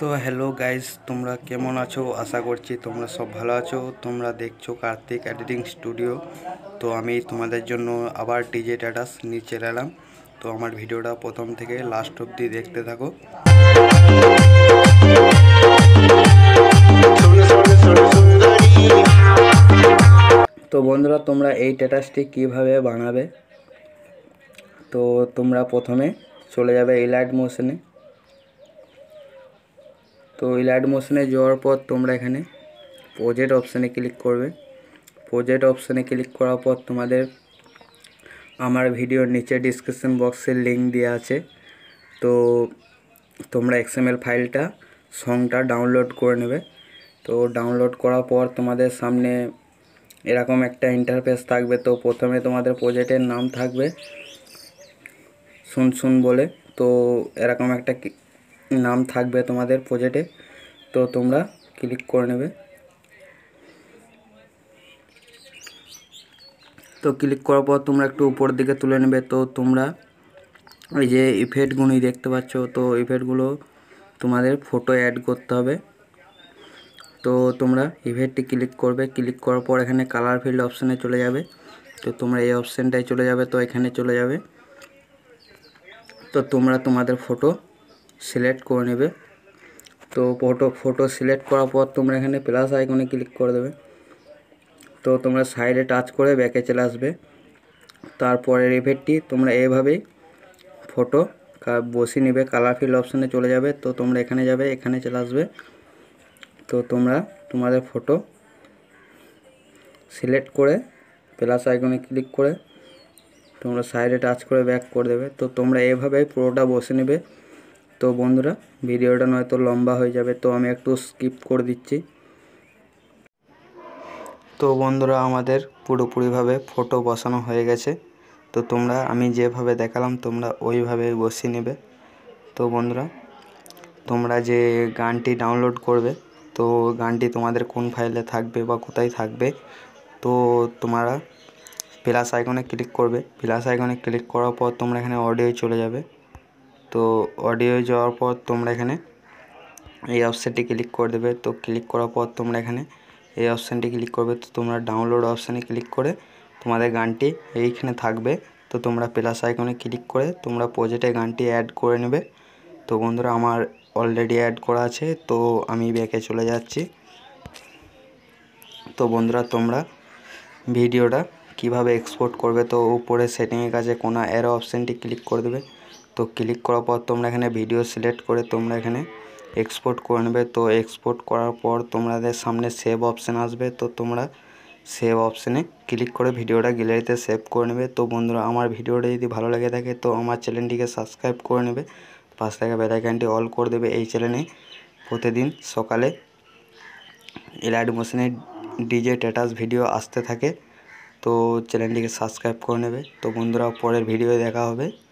তো hello guys তোমরা কেমন আছো আশা করছি তোমরা সব ভালো আছো তোমরা দেখছো কার্তিক এডিটিং স্টুডিও তো আমি তোমাদের জন্য আবার ডিজে টাটাস নিয়ে চলে এলাম তো আমার ভিডিওটা প্রথম থেকে লাস্ট অবধি দেখতে থাকো তো বন্ধুরা তোমরা এই স্ট্যাটাসটি কিভাবে বানাবে তো তোমরা প্রথমে চলে যাবে এই লাইট মোশনে তো ইলাইট মোশনে যাওয়ার পর তোমরা এখানে প্রজেক্ট অপশানে ক্লিক করবে প্রজেক্ট অপশানে ক্লিক করার পর তোমাদের আমার ভিডিওর নিচে ডিসক্রিপশন বক্সের লিঙ্ক দেওয়া আছে তো তোমরা এক্সএমএল ফাইলটা সংটা ডাউনলোড করে নেবে তো ডাউনলোড করার পর তোমাদের সামনে এরকম একটা ইন্টারফেস থাকবে তো প্রথমে তোমাদের প্রজেক্টের নাম থাকবে শুন শুন বলে তো এরকম একটা নাম থাকবে তোমাদের প্রজেক্টে তো তোমরা ক্লিক করে নেবে তো ক্লিক করার পর তোমরা একটু উপরের দিকে তুলে নেবে তো তোমরা এই যে ইফেক্টগুলোই দেখতে পাচ্ছ তো ইফেক্টগুলো তোমাদের ফটো অ্যাড করতে হবে তো তোমরা ইভেন্টটি ক্লিক করবে ক্লিক করার পর এখানে কালার ফিল্ড অপশানে চলে যাবে তো তোমরা এই অপশানটায় চলে যাবে তো এখানে চলে যাবে তো তোমরা তোমাদের ফটো সিলেক্ট করে নেবে তো ফটো ফটো সিলেক্ট করার পর তোমরা এখানে প্লাস আইকনে ক্লিক করে দেবে তো তোমরা সাইডে টাচ করে ব্যাকে চলে আসবে তারপরের রেভেটটি তোমরা এভাবেই ফটো বসে নেবে কালার ফিল অপশানে চলে যাবে তো তোমরা এখানে যাবে এখানে চলে আসবে তো তোমরা তোমাদের ফটো সিলেক্ট করে প্লাস আইকনে ক্লিক করে তোমরা সাইডে টাচ করে ব্যাক করে দেবে তো তোমরা এভাবেই পুরোটা বসে নেবে তো বন্ধুরা ভিডিওটা নয়তো লম্বা হয়ে যাবে তো আমি একটু স্কিপ করে দিচ্ছি তো বন্ধুরা আমাদের পুরোপুরিভাবে ফটো বসানো হয়ে গেছে তো তোমরা আমি যেভাবে দেখালাম তোমরা ওইভাবে বসিয়ে নেবে তো বন্ধুরা তোমরা যে গানটি ডাউনলোড করবে তো গানটি তোমাদের কোন ফাইলে থাকবে বা কোথায় থাকবে তো তোমরা প্লাস আইকনে ক্লিক করবে প্লাস আইকনে ক্লিক করার পর তোমরা এখানে অডিও চলে যাবে তো অডিও যাওয়ার পর তোমরা এখানে এই অপশানটি ক্লিক করে দেবে তো ক্লিক করার পর তোমরা এখানে এই অপশানটি ক্লিক করবে তো তোমরা ডাউনলোড অপশানে ক্লিক করে তোমাদের গানটি এইখানে থাকবে তো তোমরা প্লাস আইকনে ক্লিক করে তোমরা প্রজেক্টে গানটি অ্যাড করে নেবে তো বন্ধুরা আমার অলরেডি অ্যাড করা আছে তো আমি ব্যাকে চলে যাচ্ছি তো বন্ধুরা তোমরা ভিডিওটা কিভাবে এক্সপোর্ট করবে তো উপরে সেটিংয়ের কাছে কোনো অ্যারো অপশানটি ক্লিক করে দেবে তো ক্লিক করার পর তোমরা এখানে ভিডিও সিলেক্ট করে তোমরা এখানে এক্সপোর্ট করে নেবে তো এক্সপোর্ট করার পর তোমাদের সামনে সেভ অপশান আসবে তো তোমরা সেভ অপশানে ক্লিক করে ভিডিওটা গ্যালারিতে সেভ করে নেবে তো বন্ধুরা আমার ভিডিওটা যদি ভালো লাগে থাকে তো আমার চ্যানেলটিকে সাবস্ক্রাইব করে নেবে পাশ থেকে বেলাইকানটি অল করে দেবে এই চ্যানেলে প্রতিদিন সকালে এলাইড মোশনের ডিজে টেটাস ভিডিও আসতে থাকে তো চ্যানেলটিকে সাবস্ক্রাইব করে নেবে তো বন্ধুরা পরের ভিডিও দেখা হবে